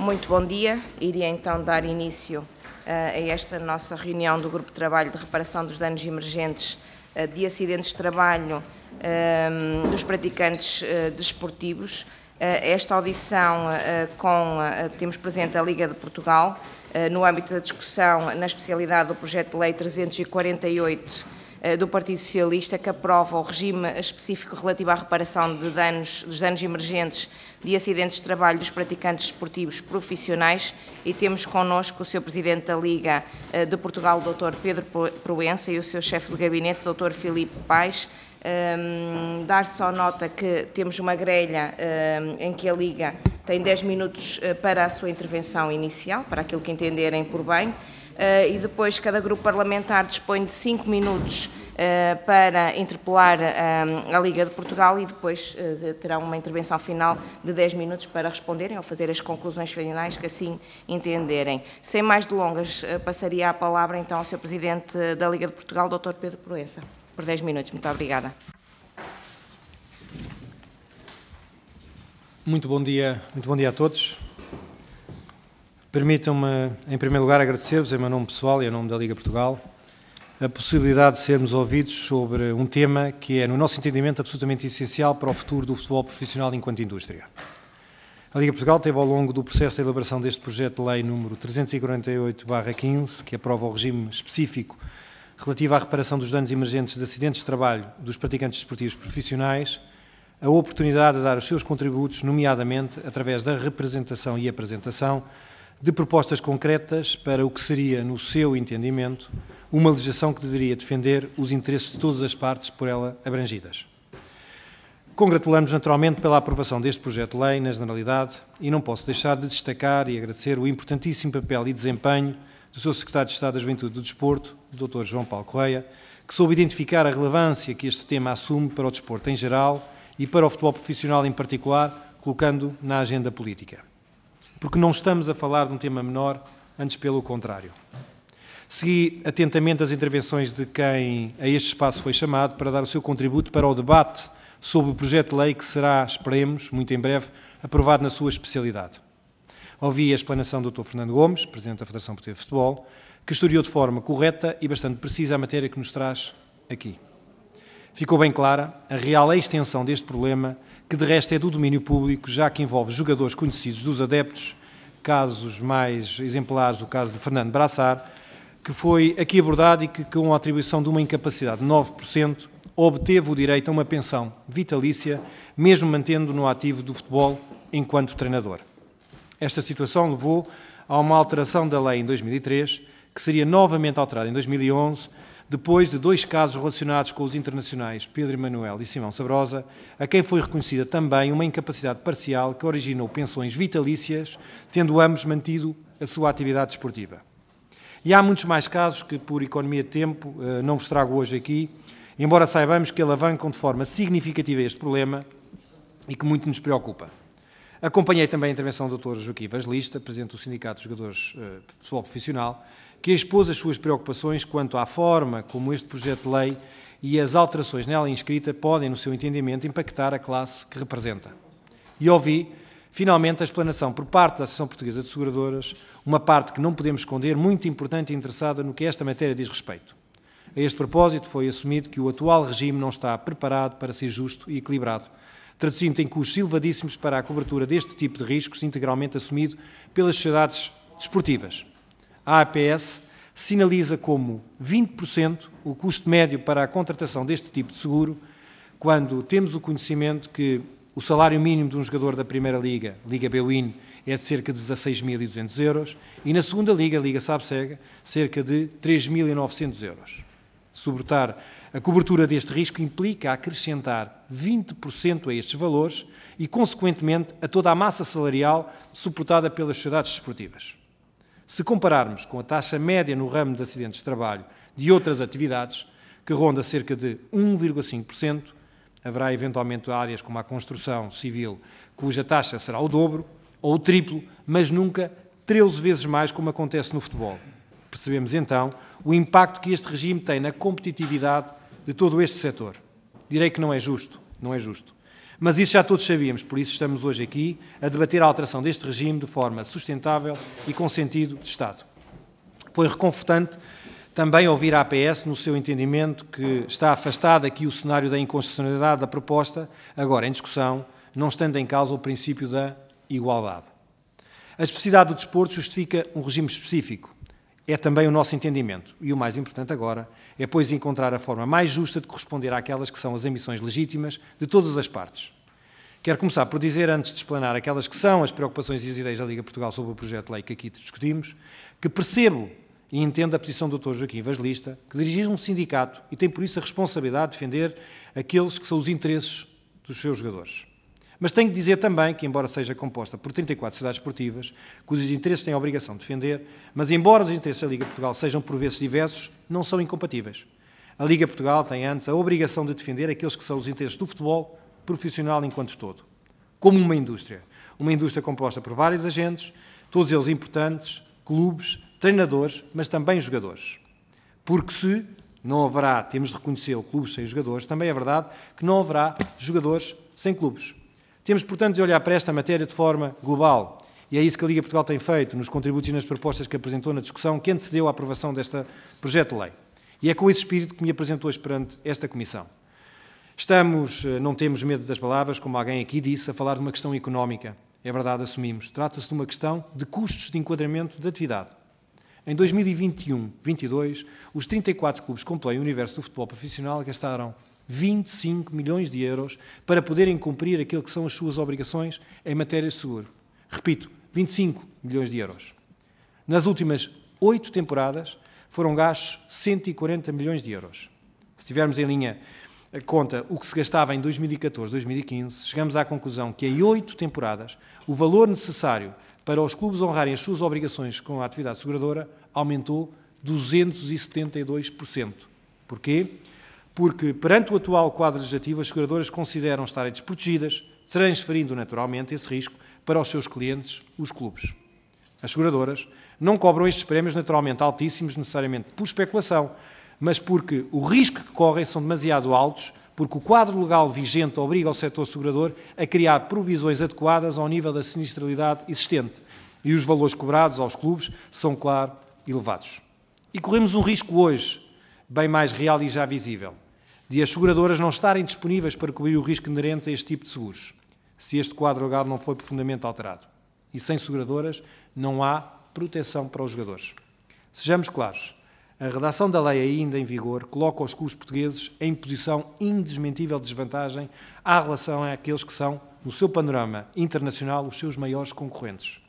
Muito bom dia. Iria então dar início uh, a esta nossa reunião do Grupo de Trabalho de Reparação dos Danos Emergentes uh, de Acidentes de Trabalho eh, dos Praticantes uh, Desportivos. Esta audição com, temos presente a Liga de Portugal, no âmbito da discussão na especialidade do projeto de lei 348 eh, do Partido Socialista que aprova o regime específico relativo à reparação de danos, dos danos emergentes de acidentes de trabalho dos praticantes esportivos profissionais e temos connosco o Sr. Presidente da Liga eh, de Portugal, Dr. Pedro Proença, e o seu chefe de gabinete, Dr. Filipe Paes. Um, ehm, dar só nota que temos uma grelha um, ehm, em que a Liga tem 10 minutos eh, para a sua intervenção inicial, para aquilo que entenderem por bem, eh, e depois cada grupo parlamentar dispõe de cinco minutos eh, para interpelar eh, a Liga de Portugal e depois terá uma intervenção final de 10 minutos para responderem ou fazer as conclusões finais que assim entenderem. Sem mais delongas, passaria a palavra então ao Sr. Presidente da Liga de Portugal, Dr. Pedro Proença, por 10 minutos. Muito obrigada. Muito bom dia, muito bom dia a todos. Permitam-me, em primeiro lugar, agradecer-vos, em meu nome pessoal e em nome da Liga Portugal, a possibilidade de sermos ouvidos sobre um tema que é, no nosso entendimento, absolutamente essencial para o futuro do futebol profissional enquanto indústria. A Liga Portugal teve, ao longo do processo de elaboração deste projeto de lei número 348-15, que aprova o regime específico relativo à reparação dos danos emergentes de acidentes de trabalho dos praticantes desportivos profissionais, a oportunidade de dar os seus contributos, nomeadamente através da representação e apresentação de propostas concretas para o que seria, no seu entendimento, uma legislação que deveria defender os interesses de todas as partes por ela abrangidas. Congratulamos naturalmente pela aprovação deste projeto de lei na generalidade e não posso deixar de destacar e agradecer o importantíssimo papel e desempenho do seu secretário de Estado da Juventude do Desporto, Dr. João Paulo Correia, que soube identificar a relevância que este tema assume para o desporto em geral e para o futebol profissional em particular, colocando na agenda política porque não estamos a falar de um tema menor, antes pelo contrário. Segui atentamente as intervenções de quem a este espaço foi chamado para dar o seu contributo para o debate sobre o projeto de lei que será, esperemos, muito em breve, aprovado na sua especialidade. Ouvi a explanação do Dr. Fernando Gomes, Presidente da Federação Portuguesa de Futebol, que estudou de forma correta e bastante precisa a matéria que nos traz aqui. Ficou bem clara a real extensão deste problema que de resto é do domínio público, já que envolve jogadores conhecidos dos adeptos, casos mais exemplares, o caso de Fernando Braçar, que foi aqui abordado e que, com a atribuição de uma incapacidade de 9%, obteve o direito a uma pensão vitalícia, mesmo mantendo no ativo do futebol enquanto treinador. Esta situação levou a uma alteração da lei em 2003, que seria novamente alterada em 2011, depois de dois casos relacionados com os internacionais Pedro Emanuel e Simão Sabrosa, a quem foi reconhecida também uma incapacidade parcial que originou pensões vitalícias, tendo ambos mantido a sua atividade esportiva. E há muitos mais casos que, por economia de tempo, eh, não vos trago hoje aqui, embora saibamos que alavancam de forma significativa este problema e que muito nos preocupa. Acompanhei também a intervenção do Dr. Joaquim Evangelista, presidente do Sindicato de Jogadores eh, Futebol Profissional, que expôs as suas preocupações quanto à forma como este projeto de lei e as alterações nela inscrita podem, no seu entendimento, impactar a classe que representa. E ouvi, finalmente, a explanação por parte da Associação Portuguesa de Seguradoras, uma parte que não podemos esconder, muito importante e interessada no que esta matéria diz respeito. A este propósito, foi assumido que o atual regime não está preparado para ser justo e equilibrado, traduzindo em custos elevadíssimos para a cobertura deste tipo de riscos integralmente assumido pelas sociedades desportivas a APS sinaliza como 20% o custo médio para a contratação deste tipo de seguro, quando temos o conhecimento que o salário mínimo de um jogador da Primeira Liga, Liga Belwin, é de cerca de 16.200 euros e na segunda Liga, Liga Sabsega, cerca de 3.900 euros. Sobretar a cobertura deste risco implica acrescentar 20% a estes valores e, consequentemente, a toda a massa salarial suportada pelas sociedades desportivas se compararmos com a taxa média no ramo de acidentes de trabalho de outras atividades, que ronda cerca de 1,5%, haverá eventualmente áreas como a construção civil, cuja taxa será o dobro ou o triplo, mas nunca 13 vezes mais, como acontece no futebol. Percebemos então o impacto que este regime tem na competitividade de todo este setor. Direi que não é justo, não é justo. Mas isso já todos sabíamos, por isso estamos hoje aqui a debater a alteração deste regime de forma sustentável e com sentido de Estado. Foi reconfortante também ouvir a APS no seu entendimento que está afastado aqui o cenário da inconstitucionalidade da proposta, agora em discussão, não estando em causa o princípio da igualdade. A especificidade do desporto justifica um regime específico, é também o nosso entendimento. E o mais importante agora é, pois, encontrar a forma mais justa de corresponder àquelas que são as ambições legítimas de todas as partes. Quero começar por dizer, antes de explanar aquelas que são as preocupações e as ideias da Liga Portugal sobre o projeto de lei que aqui discutimos, que percebo e entendo a posição do Dr. Joaquim Vaslista que dirige um sindicato e tem por isso a responsabilidade de defender aqueles que são os interesses dos seus jogadores. Mas tenho que dizer também que, embora seja composta por 34 cidades esportivas, cujos interesses têm a obrigação de defender, mas embora os interesses da Liga Portugal sejam por vezes diversos, não são incompatíveis. A Liga Portugal tem antes a obrigação de defender aqueles que são os interesses do futebol profissional enquanto todo, como uma indústria. Uma indústria composta por vários agentes, todos eles importantes, clubes, treinadores, mas também jogadores. Porque se não haverá, temos de reconhecer, clubes sem jogadores, também é verdade que não haverá jogadores sem clubes. Temos, portanto, de olhar para esta matéria de forma global. E é isso que a Liga Portugal tem feito nos contributos e nas propostas que apresentou na discussão que antecedeu à aprovação deste projeto de lei. E é com esse espírito que me apresentou hoje perante esta Comissão. Estamos, eh, não temos medo das palavras, como alguém aqui disse, a falar de uma questão económica. É verdade, assumimos. Trata-se de uma questão de custos de enquadramento de atividade. Em 2021-22, os 34 clubes que compõem o universo do futebol profissional gastaram 25 milhões de euros para poderem cumprir aquilo que são as suas obrigações em matéria de seguro. Repito, 25 milhões de euros. Nas últimas oito temporadas foram gastos 140 milhões de euros. Se tivermos em linha eh, conta o que se gastava em 2014, 2015, chegamos à conclusão que em oito temporadas o valor necessário para os clubes honrarem as suas obrigações com a atividade seguradora aumentou 272%. Porquê? porque, perante o atual quadro legislativo, as seguradoras consideram estarem desprotegidas, transferindo naturalmente esse risco para os seus clientes, os clubes. As seguradoras não cobram estes prémios naturalmente altíssimos, necessariamente por especulação, mas porque o risco que correm são demasiado altos, porque o quadro legal vigente obriga o setor segurador a criar provisões adequadas ao nível da sinistralidade existente e os valores cobrados aos clubes são, claro, elevados. E corremos um risco hoje, bem mais real e já visível de as seguradoras não estarem disponíveis para cobrir o risco inerente a este tipo de seguros, se este quadro legal não foi profundamente alterado. E sem seguradoras não há proteção para os jogadores. Sejamos claros, a redação da lei ainda em vigor coloca os clubes portugueses em posição indesmentível de desvantagem à relação àqueles que são, no seu panorama internacional, os seus maiores concorrentes.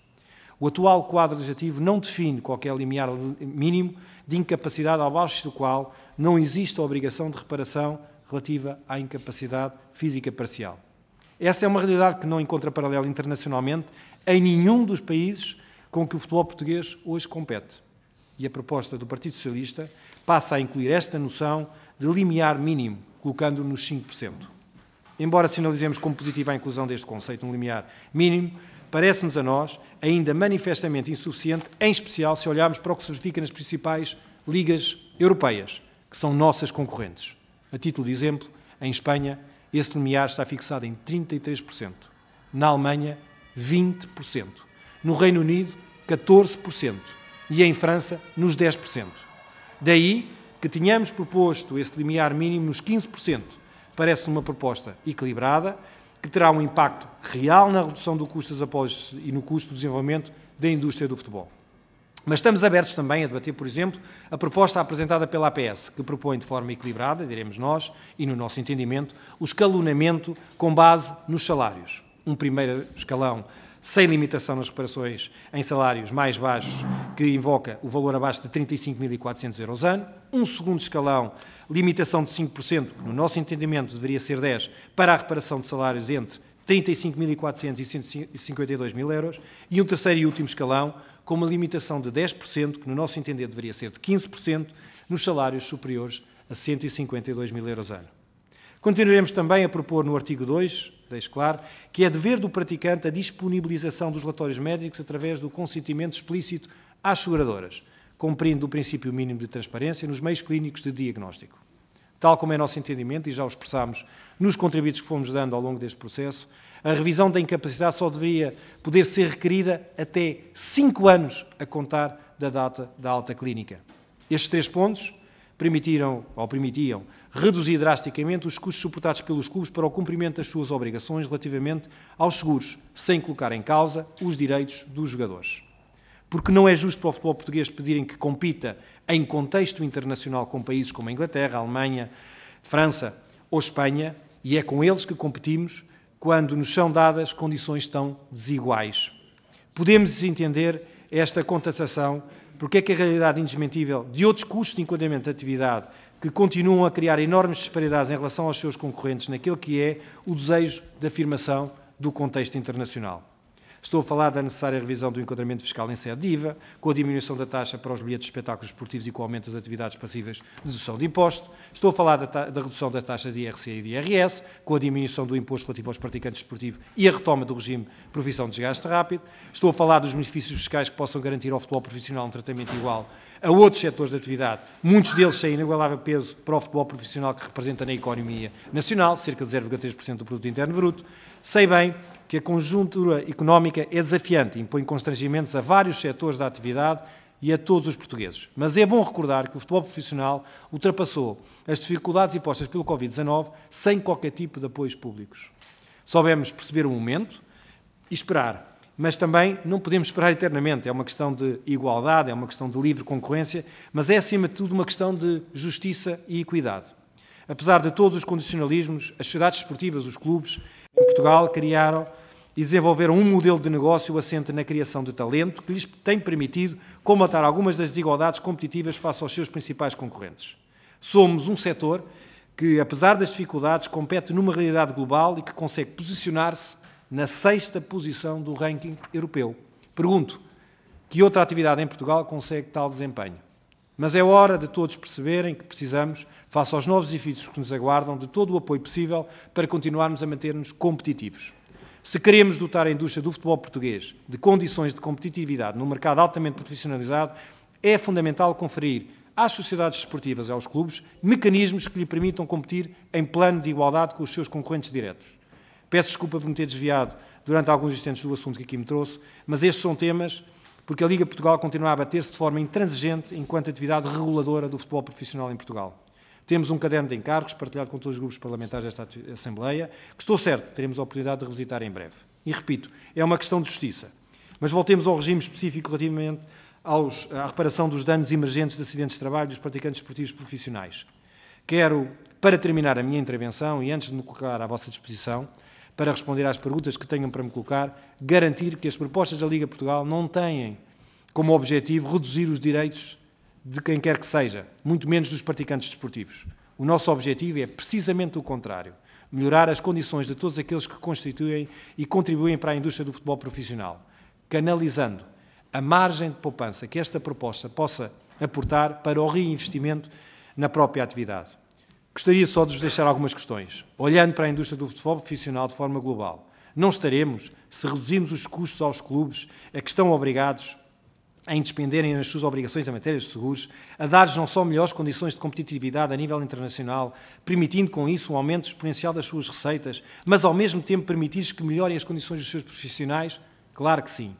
O atual quadro legislativo não define qualquer limiar mínimo de incapacidade abaixo do qual não existe a obrigação de reparação relativa à incapacidade física parcial. Essa é uma realidade que não encontra paralelo internacionalmente em nenhum dos países com que o futebol português hoje compete. E a proposta do Partido Socialista passa a incluir esta noção de limiar mínimo, colocando-o nos 5%. Embora sinalizemos como positiva a inclusão deste conceito um limiar mínimo, parece-nos a nós ainda manifestamente insuficiente, em especial se olharmos para o que se verifica nas principais ligas europeias, que são nossas concorrentes. A título de exemplo, em Espanha, esse limiar está fixado em 33%, na Alemanha, 20%, no Reino Unido, 14% e em França, nos 10%. Daí que tínhamos proposto esse limiar mínimo nos 15%, parece uma proposta equilibrada, que terá um impacto real na redução do custos após e no custo do desenvolvimento da indústria do futebol. Mas estamos abertos também a debater, por exemplo, a proposta apresentada pela APS, que propõe de forma equilibrada, diremos nós, e no nosso entendimento, o escalonamento com base nos salários. Um primeiro escalão sem limitação nas reparações em salários mais baixos, que invoca o valor abaixo de 35.400 euros ano. Um segundo escalão, limitação de 5%, que no nosso entendimento deveria ser 10%, para a reparação de salários entre 35.400 e 152.000 euros. E um terceiro e último escalão, com uma limitação de 10%, que no nosso entender deveria ser de 15%, nos salários superiores a 152 mil euros ano. Continuaremos também a propor no artigo 2, deixo claro, que é dever do praticante a disponibilização dos relatórios médicos através do consentimento explícito às seguradoras, cumprindo o princípio mínimo de transparência nos meios clínicos de diagnóstico tal como é nosso entendimento, e já o expressámos nos contributos que fomos dando ao longo deste processo, a revisão da incapacidade só deveria poder ser requerida até cinco anos a contar da data da alta clínica. Estes três pontos permitiram, ou permitiam, reduzir drasticamente os custos suportados pelos clubes para o cumprimento das suas obrigações relativamente aos seguros, sem colocar em causa os direitos dos jogadores porque não é justo para o futebol português pedirem que compita em contexto internacional com países como a Inglaterra, a Alemanha, França ou Espanha, e é com eles que competimos quando nos são dadas condições tão desiguais. Podemos entender esta contestação porque é que a realidade indesmentível de outros custos de enquadramento de atividade que continuam a criar enormes disparidades em relação aos seus concorrentes naquilo que é o desejo de afirmação do contexto internacional. Estou a falar da necessária revisão do enquadramento fiscal em sede de IVA, com a diminuição da taxa para os bilhetes de espetáculos esportivos e com o aumento das atividades passivas de redução de imposto. Estou a falar da, da redução da taxa de IRC e de IRS, com a diminuição do imposto relativo aos praticantes desportivos e a retoma do regime provisão de desgaste rápido. Estou a falar dos benefícios fiscais que possam garantir ao futebol profissional um tratamento igual a outros setores de atividade, muitos deles sem inigualável peso para o futebol profissional que representa na economia nacional, cerca de 0,3% do produto interno bruto. Sei bem que a conjuntura económica é desafiante e impõe constrangimentos a vários setores da atividade e a todos os portugueses. Mas é bom recordar que o futebol profissional ultrapassou as dificuldades impostas pelo Covid-19 sem qualquer tipo de apoios públicos. Soubemos perceber o momento e esperar, mas também não podemos esperar eternamente. É uma questão de igualdade, é uma questão de livre concorrência, mas é, acima de tudo, uma questão de justiça e equidade. Apesar de todos os condicionalismos, as sociedades esportivas, os clubes, em Portugal, criaram e desenvolveram um modelo de negócio assente na criação de talento que lhes tem permitido combatar algumas das desigualdades competitivas face aos seus principais concorrentes. Somos um setor que, apesar das dificuldades, compete numa realidade global e que consegue posicionar-se na sexta posição do ranking europeu. Pergunto, que outra atividade em Portugal consegue tal desempenho? Mas é hora de todos perceberem que precisamos, face aos novos desafios que nos aguardam, de todo o apoio possível para continuarmos a manter-nos competitivos. Se queremos dotar a indústria do futebol português de condições de competitividade num mercado altamente profissionalizado, é fundamental conferir às sociedades esportivas e aos clubes mecanismos que lhe permitam competir em plano de igualdade com os seus concorrentes diretos. Peço desculpa por me ter desviado durante alguns instantes do assunto que aqui me trouxe, mas estes são temas porque a Liga Portugal continua a bater-se de forma intransigente enquanto atividade reguladora do futebol profissional em Portugal. Temos um caderno de encargos partilhado com todos os grupos parlamentares desta Assembleia, que estou certo, teremos a oportunidade de revisitar em breve. E repito, é uma questão de justiça. Mas voltemos ao regime específico relativamente aos, à reparação dos danos emergentes de acidentes de trabalho dos praticantes esportivos profissionais. Quero, para terminar a minha intervenção e antes de me colocar à vossa disposição, para responder às perguntas que tenham para me colocar, garantir que as propostas da Liga Portugal não têm como objetivo reduzir os direitos de quem quer que seja, muito menos dos praticantes desportivos. O nosso objetivo é precisamente o contrário: melhorar as condições de todos aqueles que constituem e contribuem para a indústria do futebol profissional, canalizando a margem de poupança que esta proposta possa aportar para o reinvestimento na própria atividade. Gostaria só de vos deixar algumas questões. Olhando para a indústria do futebol profissional de forma global, não estaremos, se reduzirmos os custos aos clubes a que estão obrigados em despenderem as suas obrigações em matéria de seguros, a dar-lhes não só melhores condições de competitividade a nível internacional, permitindo com isso um aumento exponencial das suas receitas, mas ao mesmo tempo permitir que melhorem as condições dos seus profissionais? Claro que sim.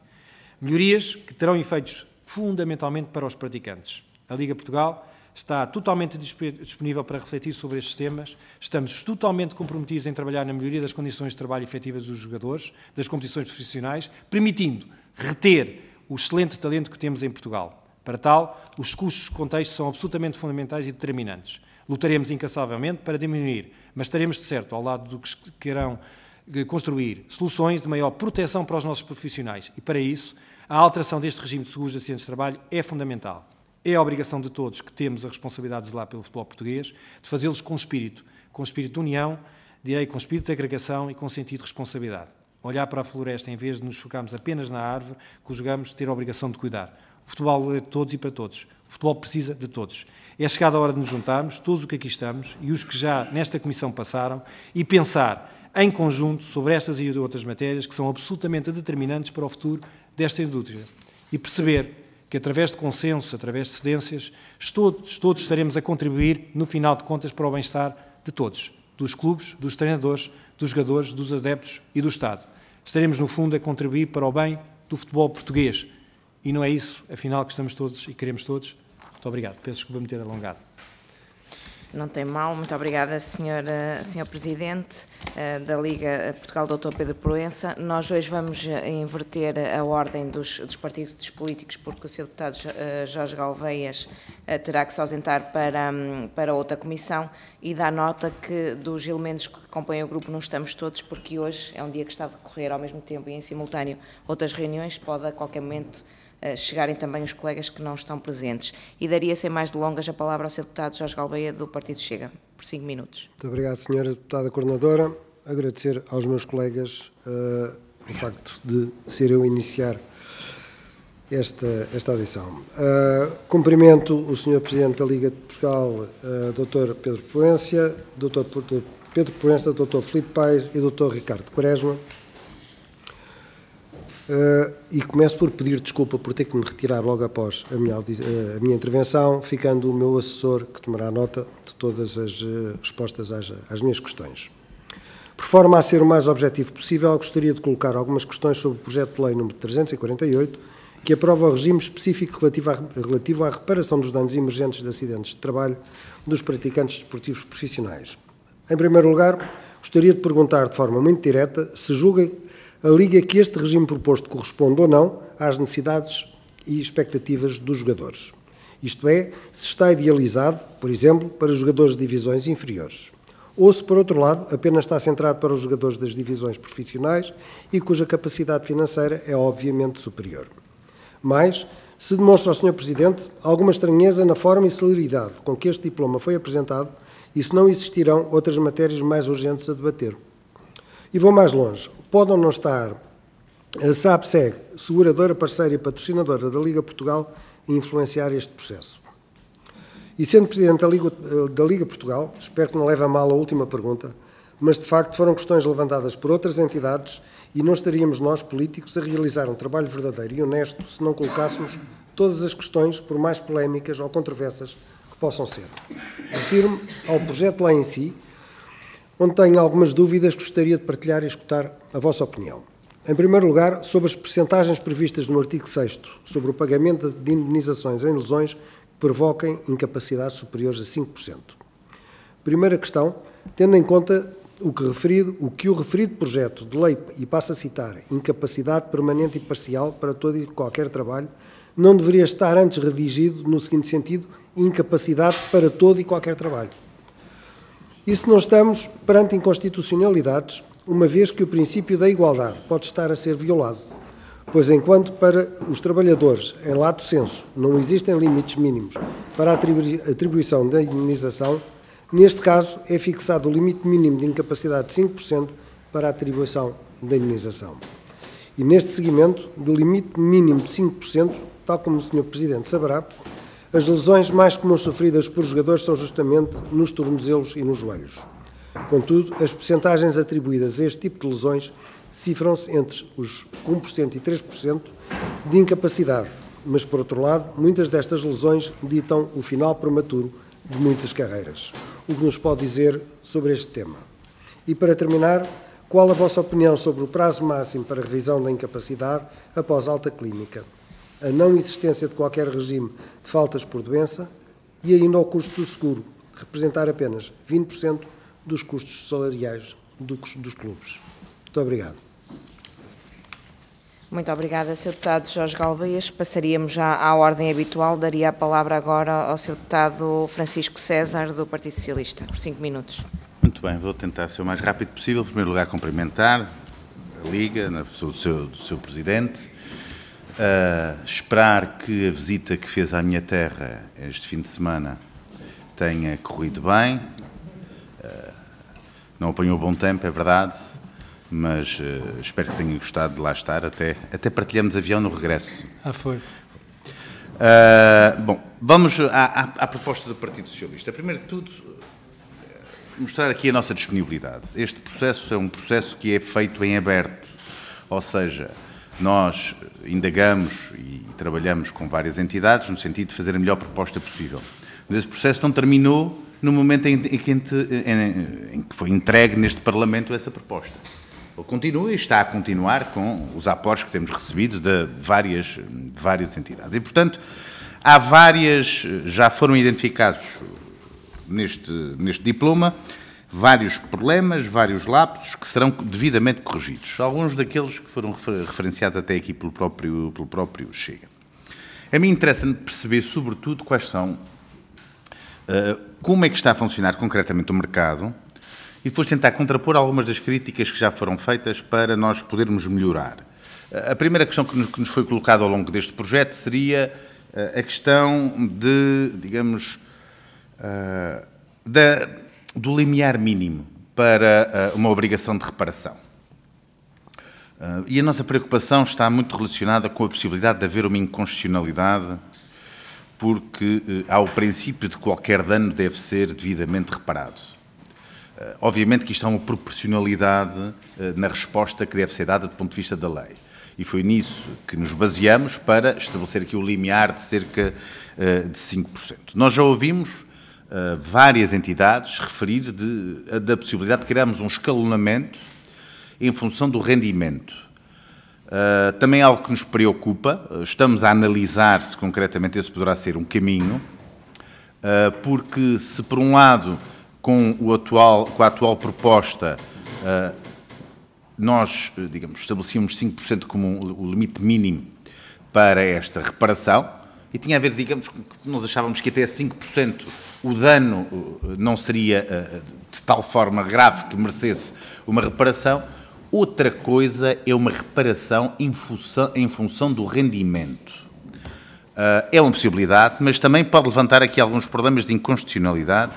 Melhorias que terão efeitos fundamentalmente para os praticantes. A Liga Portugal está totalmente disponível para refletir sobre estes temas. Estamos totalmente comprometidos em trabalhar na melhoria das condições de trabalho efetivas dos jogadores, das competições profissionais, permitindo reter o excelente talento que temos em Portugal. Para tal, os custos de contexto são absolutamente fundamentais e determinantes. Lutaremos incansavelmente para diminuir, mas estaremos de certo ao lado do que querão eh, construir soluções de maior proteção para os nossos profissionais e, para isso, a alteração deste regime de seguros de acidentes de trabalho é fundamental. É a obrigação de todos que temos a responsabilidade de zelar pelo futebol português, de fazê-los com espírito, com espírito de união, direi eh, com espírito de agregação e com sentido de responsabilidade olhar para a floresta em vez de nos focarmos apenas na árvore, que julgamos ter a obrigação de cuidar. O futebol é de todos e para todos. O futebol precisa de todos. É chegada a hora de nos juntarmos, todos os que aqui estamos e os que já nesta comissão passaram, e pensar em conjunto sobre estas e outras matérias que são absolutamente determinantes para o futuro desta indústria. E perceber que, através de consenso, através de cedências, todos, todos estaremos a contribuir, no final de contas, para o bem-estar de todos, dos clubes, dos treinadores, dos jogadores, dos adeptos e do Estado estaremos, no fundo, a contribuir para o bem do futebol português. E não é isso, afinal, que estamos todos e queremos todos. Muito obrigado. Peço desculpa me ter alongado. Não tem mal. Muito obrigada, senhora, eh, senhor Presidente eh, da Liga Portugal, Dr. Pedro Proença. Nós hoje vamos eh, inverter a ordem dos, dos partidos políticos, porque o Sr. deputado Jorge Galveias terá que se ausentar para, hum, para outra comissão e dá nota que dos elementos que compõem o grupo não estamos todos, porque hoje é um dia que está a decorrer ao mesmo tempo e em simultâneo outras reuniões, pode a qualquer momento eh, chegarem também os colegas que não estão presentes. E daria sem mais delongas a palavra ao Sr. deputado Jorge Galbeia do Partido Chega, por cinco minutos. Muito obrigado, senhora deputada coordenadora. Agradecer aos meus colegas uh, o facto de ser eu a iniciar esta, esta adição. Uh, eh, cumprimento o Sr. Presidente da Liga de Portugal, uh, Dr. Pedro Proença, Dr. Pedro Proença, Dr. Filipe Paes e Dr. Ricardo Quaresma. Uh, e começo por pedir desculpa por ter que me retirar logo após a minha, eh, a minha intervenção, ficando o meu assessor, que tomará nota de todas as uh, respostas às, às minhas questões. Por forma a ser o mais objetivo possível, gostaria de colocar algumas questões sobre o projeto de lei número 348, que aprova o regime específico relativo à, relativo à reparação dos danos emergentes de acidentes de trabalho dos praticantes desportivos profissionais. Em primeiro lugar, gostaria de perguntar de forma muito direta se julga a liga que este regime proposto corresponde ou não às necessidades e expectativas dos jogadores. Isto é, se está idealizado, por exemplo, para jogadores de divisões inferiores. Ou se, por outro lado, apenas está centrado para os jogadores das divisões profissionais e cuja capacidade financeira é obviamente superior. Mas, se demonstra ao Sr. Presidente alguma estranheza na forma e celeridade com que este diploma foi apresentado e se não existirão outras matérias mais urgentes a debater. E vou mais longe. Podem ou não estar a SAPSEG, seguradora parceira e patrocinadora da Liga Portugal, a influenciar este processo. E sendo Presidente da Liga, da Liga Portugal, espero que não leve a mal a última pergunta, mas de facto foram questões levantadas por outras entidades e não estaríamos nós, políticos, a realizar um trabalho verdadeiro e honesto se não colocássemos todas as questões, por mais polémicas ou controversas que possam ser. Refiro-me ao projeto lá em si, onde tenho algumas dúvidas que gostaria de partilhar e escutar a vossa opinião. Em primeiro lugar, sobre as percentagens previstas no artigo 6 sobre o pagamento de indenizações em lesões que provoquem incapacidades superiores a 5%. Primeira questão, tendo em conta o que, referido, o que o referido projeto de lei, e passo a citar, incapacidade permanente e parcial para todo e qualquer trabalho, não deveria estar antes redigido no seguinte sentido, incapacidade para todo e qualquer trabalho. Isso não estamos perante inconstitucionalidades, uma vez que o princípio da igualdade pode estar a ser violado, pois enquanto para os trabalhadores, em lato senso, não existem limites mínimos para a atribuição da indemnização, neste caso é fixado o limite mínimo de incapacidade de 5% para a atribuição da indemnização. E neste seguimento, do limite mínimo de 5%, tal como o Sr. Presidente saberá, as lesões mais comuns sofridas por jogadores são justamente nos tornozelos e nos joelhos. Contudo, as percentagens atribuídas a este tipo de lesões cifram-se entre os 1% e 3% de incapacidade, mas, por outro lado, muitas destas lesões ditam o final prematuro de muitas carreiras. O que nos pode dizer sobre este tema? E, para terminar, qual a vossa opinião sobre o prazo máximo para revisão da incapacidade após alta clínica? a não existência de qualquer regime de faltas por doença e ainda ao custo do seguro, representar apenas 20% dos custos salariais dos, dos clubes. Muito obrigado. Muito obrigada, Sr. Deputado Jorge Galveias. Passaríamos já à ordem habitual. Daria a palavra agora ao Sr. Deputado Francisco César, do Partido Socialista, por cinco minutos. Muito bem, vou tentar ser o mais rápido possível. Em primeiro lugar, cumprimentar a Liga, na pessoa do seu, do seu Presidente, Uh, esperar que a visita que fez à minha terra este fim de semana tenha corrido bem. Eh, não apanhou bom tempo, é verdade, mas eh, espero que tenha gostado de lá estar. Até, até partilhamos avião no regresso. Ah, foi. Eh, bom, vamos à, à, à, proposta do Partido Socialista. Primeiro de tudo, mostrar aqui a nossa disponibilidade. Este processo é um processo que é feito em aberto, ou seja, nós indagamos e trabalhamos com várias entidades no sentido de fazer a melhor proposta possível. Mas esse processo não terminou no momento em que, em que foi entregue neste Parlamento essa proposta. Ele continua e está a continuar com os apoios que temos recebido de várias, de várias entidades. E, portanto, há várias, já foram identificados neste, neste diploma, vários problemas, vários lapsos que serão devidamente corrigidos, alguns daqueles que foram referenciados até aqui pelo próprio, pelo próprio Chega. A mim interessa-me perceber, sobretudo, quais são, eh, como é que está a funcionar concretamente o mercado e depois tentar contrapor algumas das críticas que já foram feitas para nós podermos melhorar. a primeira questão que nos, foi colocada ao longo deste projeto seria eh, a questão de, digamos, eh, da do limiar mínimo para eh, uma obrigação de reparação. Eh, e a nossa preocupação está muito relacionada com a possibilidade de haver uma inconstitucionalidade, porque há eh, o princípio de que qualquer dano deve ser devidamente reparado. Obviamente que isto há uma proporcionalidade na resposta que deve ser dada do ponto de vista da lei. E foi nisso que nos baseamos para estabelecer aqui o limiar de cerca de 5%. Nós já ouvimos várias entidades referir de, da possibilidade de criarmos um escalonamento em função do rendimento. Uh, também algo que nos preocupa, estamos a analisar se concretamente esse poderá ser um caminho, uh, porque se por um lado, com, o atual, com a atual proposta, uh, nós, digamos, estabelecíamos 5% como o limite mínimo para esta reparação, e tinha a ver, digamos, que nós achávamos que até 5% o dano eh, não seria eh, de tal forma grave que merecesse uma reparação. Outra coisa é uma reparação em função, em função do rendimento. Eh, é uma possibilidade, mas também pode levantar aqui alguns problemas de inconstitucionalidade.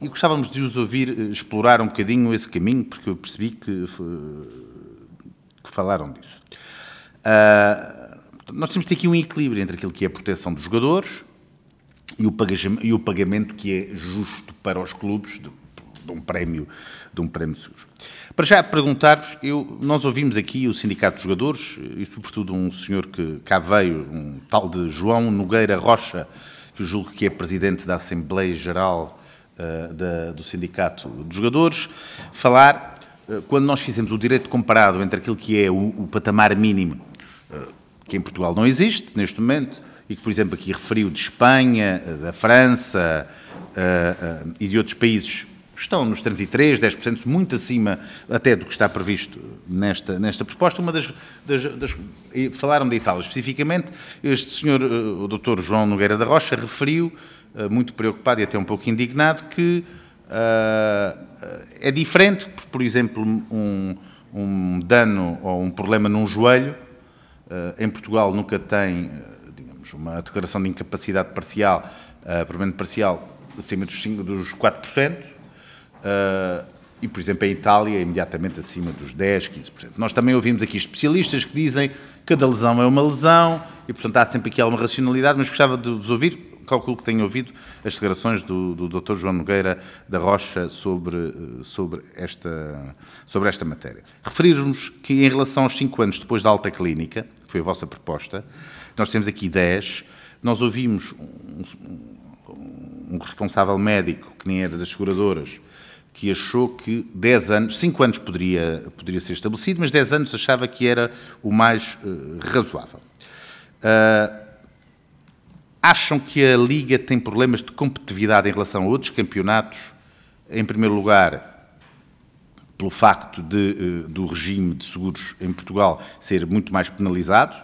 e gostávamos de os ouvir explorar um bocadinho esse caminho, porque eu percebi que, que falaram disso. nós temos de ter aqui um equilíbrio entre aquilo que é a proteção dos jogadores e o pagamento que é justo para os clubes de, de um prémio de um prémio sujo. Para já perguntar-vos, nós ouvimos aqui o Sindicato de Jogadores e sobretudo um senhor que cá veio, um tal de João Nogueira Rocha, que julgo que é presidente da Assembleia Geral uh, da, do Sindicato de Jogadores, falar uh, quando nós fizemos o direito comparado entre aquilo que é o, o patamar mínimo, uh, que em Portugal não existe neste momento, e que, por exemplo, aqui referiu de Espanha, eh, da França uh, uh, e de outros países, estão nos 33, 10%, muito acima até do que está previsto nesta, nesta proposta. Uma das, das, das Falaram da Itália especificamente, este senhor, o doutor João Nogueira da Rocha, referiu, uh, muito preocupado e até um pouco indignado, que é diferente, por, por exemplo, um, um dano ou um problema num joelho, em Portugal nunca tem uma declaração de incapacidade parcial, uh, eh, permanente parcial, acima dos, 5, dos 4%, uh, eh, e, por exemplo, em Itália, imediatamente acima dos 10%, 15%. Nós também ouvimos aqui especialistas que dizem que cada lesão é uma lesão, e, portanto, há sempre aqui alguma racionalidade, mas gostava de vos ouvir, calculo que tenho ouvido as declarações do, do Dr. João Nogueira da Rocha sobre, eh, sobre, esta, sobre esta matéria. Referirmos que, em relação aos cinco anos depois da alta clínica, que foi a vossa proposta, nós temos aqui 10. Nós ouvimos um, um, um responsável médico, que nem era das seguradoras, que achou que 10 anos, 5 anos poderia, poderia ser estabelecido, mas 10 anos achava que era o mais uh, razoável. Uh, acham que a Liga tem problemas de competitividade em relação a outros campeonatos? Em primeiro lugar, pelo facto de, eh, do regime de seguros em Portugal ser muito mais penalizado.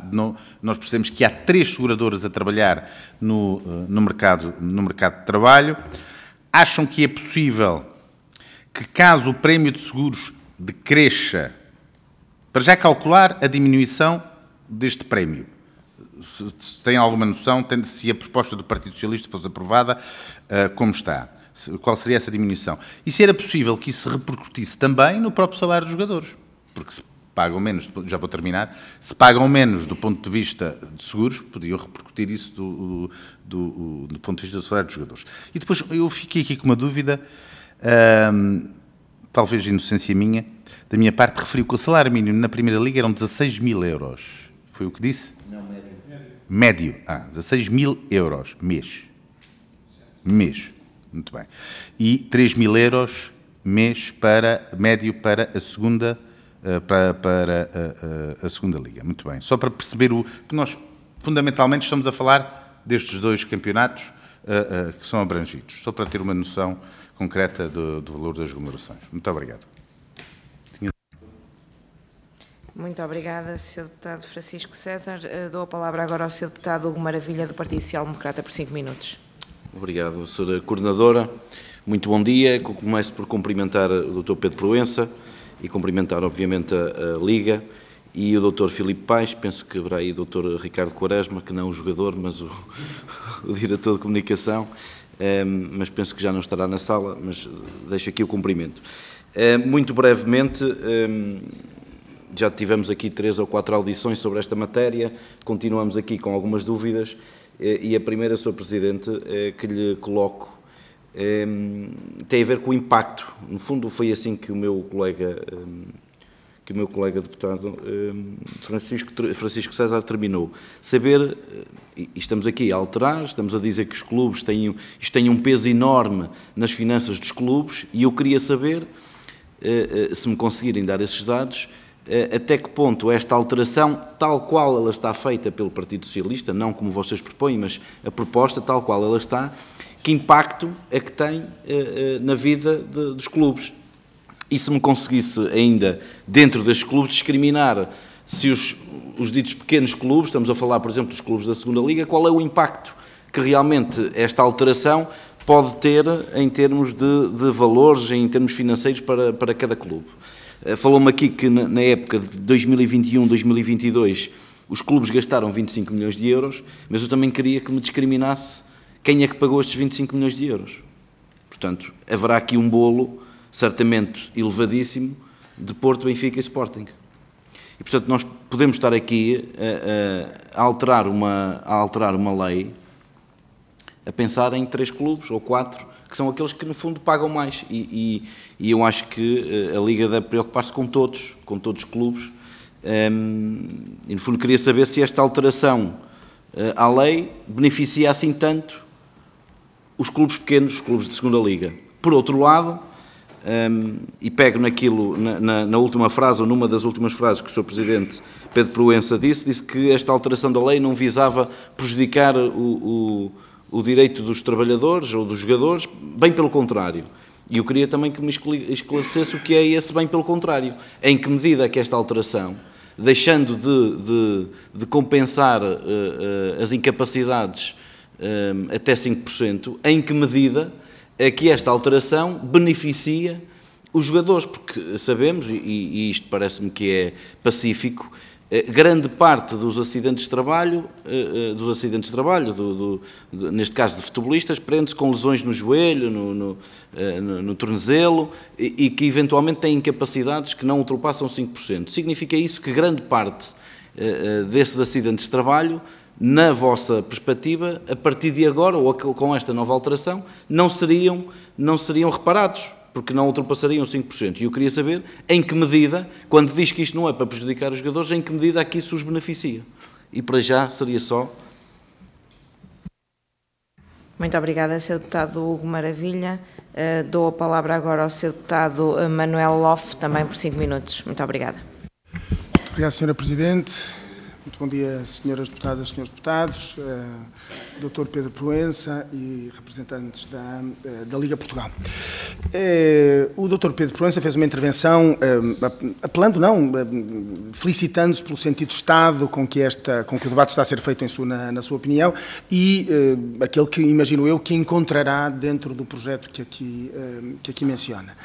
nós percebemos que há três seguradoras a trabalhar no, eh, no, mercado, no mercado de trabalho. Acham que é possível que, caso o prémio de seguros decresça, para já calcular a diminuição deste prémio? Se tem alguma noção, se a proposta do Partido Socialista fosse aprovada, eh, como está qual seria essa diminuição. E se era possível que isso se repercutisse também no próprio salário dos jogadores, porque se pagam menos, já vou terminar, se pagam menos do ponto de vista de seguros, podiam repercutir isso do, do, do, do ponto de vista do salário dos jogadores. E depois eu fiquei aqui com uma dúvida, hum, talvez inocência minha, da minha parte, referiu que o salário mínimo na Primeira Liga eram 16 mil euros. Foi o que disse? Não, médio. Médio. Ah, 16 mil euros mês. Mês. Muito bem. E 3 mil euros mês para, médio para a segunda eh, para, para a, eh, eh, a, segunda liga. Muito bem. Só para perceber o que nós fundamentalmente estamos a falar destes dois campeonatos uh, uh, que são abrangidos. Só para ter uma noção concreta do, do valor das remunerações. Muito obrigado. Muito obrigada, Sr. Deputado Francisco César. dou a palavra agora ao Sr. Deputado Hugo Maravilha, do Partido Social Democrata, por cinco minutos. Obrigado, Sra. Coordenadora. Muito bom dia. Começo por cumprimentar o Dr. Pedro Proença e cumprimentar, obviamente, a, Liga e o Dr. Filipe Paes, penso que haverá aí o Dr. Ricardo Quaresma, que não é o jogador, mas o, o diretor de comunicação, um, ehm, mas penso que já não estará na sala, mas deixo aqui o cumprimento. Um, ehm, muito brevemente, um, ehm, já tivemos aqui três ou quatro audições sobre esta matéria, continuamos aqui com algumas dúvidas eh, e a primeira, Sr. Presidente, eh, que lhe coloco ehm, tem a ver com o impacto. No fundo, foi assim que o meu colega, ehm, que o meu colega deputado ehm, Francisco, Francisco César terminou. Saber, eh, e estamos aqui a alterar, estamos a dizer que os clubes têm, isto tem um peso enorme nas finanças dos clubes, e eu queria saber, se me conseguirem dar esses dados, eh, até que ponto esta alteração, tal qual ela está feita pelo Partido Socialista, não como vocês propõem, mas a proposta tal qual ela está, que impacto é que tem eh, eh, na vida de, dos clubes? E se me conseguisse ainda, dentro destes clubes, discriminar se os, os ditos pequenos clubes, estamos a falar, por exemplo, dos clubes da Segunda Liga, qual é o impacto que realmente esta alteração pode ter em termos de, de valores, em termos financeiros para, para cada clube? Eh, falou-me aqui que na época de 2021-2022 os clubes gastaram 25 milhões de euros, mas eu também queria que me discriminasse quem é que pagou estes 25 milhões de euros. Portanto, haverá aqui um bolo certamente elevadíssimo de Porto, Benfica e Sporting. E, portanto, nós podemos estar aqui a, a, alterar, uma, a alterar uma lei a pensar em três clubes ou quatro que são aqueles que no fundo pagam mais. E, e, e eu acho que eh, a Liga deve preocupar-se com todos, com todos os clubes. Um, ehm, e no fundo queria saber se esta alteração eh, à lei beneficia assim tanto os clubes pequenos, os clubes de segunda liga. Por outro lado, um, ehm, e pego naquilo, na, na, na, última frase, ou numa das últimas frases que o Sr. Presidente Pedro Proença disse, disse que esta alteração da lei não visava prejudicar o, o o direito dos trabalhadores ou dos jogadores, bem pelo contrário. E eu queria também que me esclarecesse o que é esse bem pelo contrário. Em que medida é que esta alteração, deixando de, de, de compensar uh, uh, as incapacidades um, eh, até 5%, em que medida é que esta alteração beneficia os jogadores? Porque sabemos, e, e isto parece-me que é pacífico, eh, grande parte dos acidentes de trabalho, eh, eh, dos acidentes de trabalho, do, do, neste caso de futebolistas, prende-se com lesões no joelho, no, no, no, no tornozelo e, e, que eventualmente têm incapacidades que não ultrapassam 5%. Significa isso que grande parte desses acidentes de trabalho, na vossa perspectiva, a partir de agora ou com esta nova alteração, não seriam, não seriam reparados porque não ultrapassariam 5%. E eu queria saber em que medida, quando diz que isto não é para prejudicar os jogadores, em que medida aqui isso os beneficia. E para já seria só. Muito obrigada, Sr. Deputado Hugo Maravilha. Uh, dou a palavra agora ao Sr. Deputado eh, Manuel Loff, também por cinco minutos. Muito obrigada. Muito obrigado, Sra. Presidente. Muito bom dia, Sras. Deputadas, Srs. Deputados. Uh, Dr. Pedro Proença e representantes da, eh, da Liga Portugal. Eh, o Dr. Pedro Proença fez uma intervenção eh, apelando, não, felicitando-se pelo sentido de Estado com que, esta, com que o debate está a ser feito em sua, na, na sua opinião e aquele que, imagino eu, que encontrará dentro do projeto que aqui, que aqui menciona,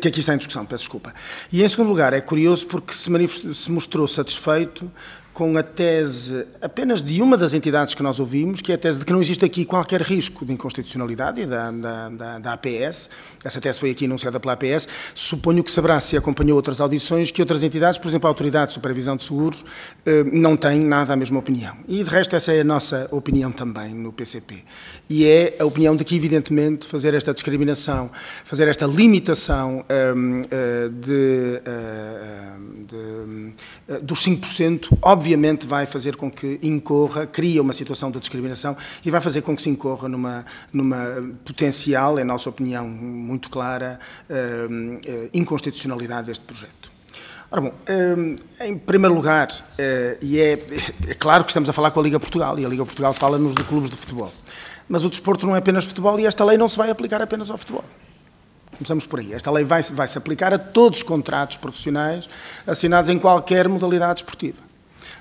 que aqui está em discussão, peço desculpa. E em segundo lugar, é curioso porque se, se mostrou satisfeito com a tese apenas de uma das entidades que nós ouvimos, que é a tese de que não existe aqui qualquer risco de inconstitucionalidade da, da, da, da APS. Essa tese foi aqui anunciada pela APS. Suponho que saberá, se acompanhou outras audições, que outras entidades, por exemplo, a Autoridade de Supervisão de Seguros, eh, não têm nada a mesma opinião. E, de resto, essa é a nossa opinião também no PCP. E é a opinião de que, evidentemente, fazer esta discriminação, fazer esta limitação um, ehm, eh, de, eh, ehm, de, dos 5%, obviamente, obviamente vai fazer com que incorra, cria uma situação de discriminação e vai fazer com que se incorra numa, numa potencial, em nossa opinião muito clara, eh, eh, inconstitucionalidade deste projeto. Ora bom, eh, em primeiro lugar, e é, é claro que estamos a falar com a Liga Portugal, e a Liga Portugal fala-nos de clubes de futebol. Mas o desporto não é apenas futebol e esta lei não se vai aplicar apenas ao futebol. Começamos por aí. Esta lei vai-se vai aplicar a todos os contratos profissionais assinados em qualquer modalidade esportiva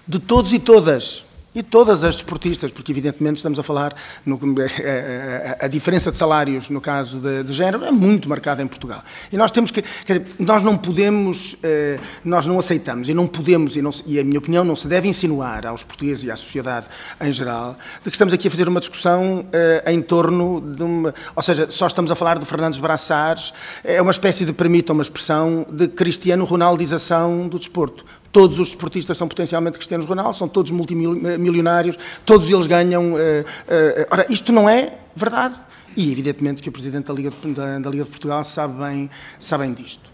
de todos e todas e todas as desportistas, porque evidentemente estamos a falar, no, eh, eh, a, a, diferença de salários no caso de, de, género é muito marcada em Portugal. E nós temos que, quer dizer, nós não podemos, eh, nós não aceitamos e não podemos, e, não, e a minha opinião não se deve insinuar aos portugueses e à sociedade em geral, de que estamos aqui a fazer uma discussão em torno de uma, ou seja, só estamos a falar de Fernandes Braçares, é uma espécie de, permitam uma expressão, de cristiano-ronaldização do desporto todos os desportistas são potencialmente Cristianos Ronaldo, são todos multimilionários, todos eles ganham. Uh, uh, ora, isto não é verdade. E evidentemente que o Presidente da Liga de, da, da Liga de Portugal sabe bem, sabe bem disto.